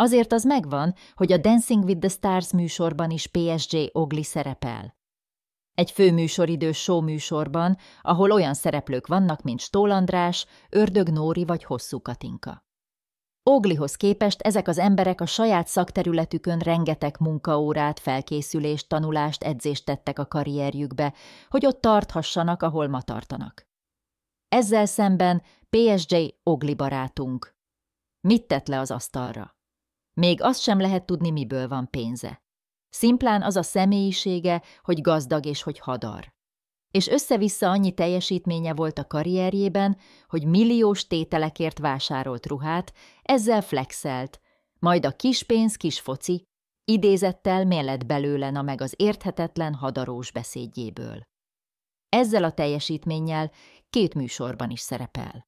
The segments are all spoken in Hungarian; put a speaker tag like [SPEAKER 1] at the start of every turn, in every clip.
[SPEAKER 1] Azért az megvan, hogy a Dancing with the Stars műsorban is PSG Ogli szerepel. Egy főműsoridős show műsorban, ahol olyan szereplők vannak, mint Stól András, Ördög Nóri vagy Hosszú Katinka. Oglihoz képest ezek az emberek a saját szakterületükön rengeteg munkaórát, felkészülést, tanulást, edzést tettek a karrierjükbe, hogy ott tarthassanak, ahol ma tartanak. Ezzel szemben PSG Ogli barátunk. Mit tett le az asztalra? Még azt sem lehet tudni, miből van pénze. Szimplán az a személyisége, hogy gazdag és hogy hadar. És össze-vissza annyi teljesítménye volt a karrierjében, hogy milliós tételekért vásárolt ruhát, ezzel flexelt, majd a kis pénz, kis foci, idézettel mélet belőle na meg az érthetetlen hadarós beszédjéből. Ezzel a teljesítménnyel két műsorban is szerepel.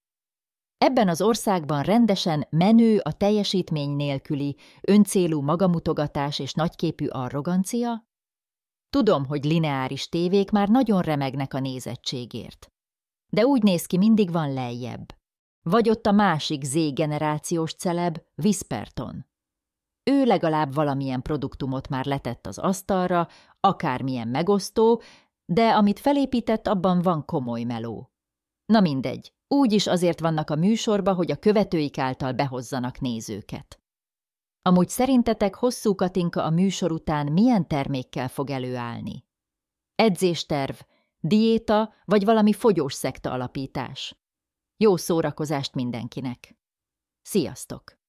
[SPEAKER 1] Ebben az országban rendesen menő a teljesítmény nélküli, öncélú magamutogatás és nagyképű arrogancia? Tudom, hogy lineáris tévék már nagyon remegnek a nézettségért. De úgy néz ki, mindig van lejjebb. Vagy ott a másik Z-generációs celeb, Visperton. Ő legalább valamilyen produktumot már letett az asztalra, akármilyen megosztó, de amit felépített, abban van komoly meló. Na mindegy, úgy is azért vannak a műsorba, hogy a követőik által behozzanak nézőket. Amúgy szerintetek hosszú Katinka a műsor után milyen termékkel fog előállni? Edzésterv, diéta vagy valami fogyós szekta alapítás? Jó szórakozást mindenkinek! Sziasztok!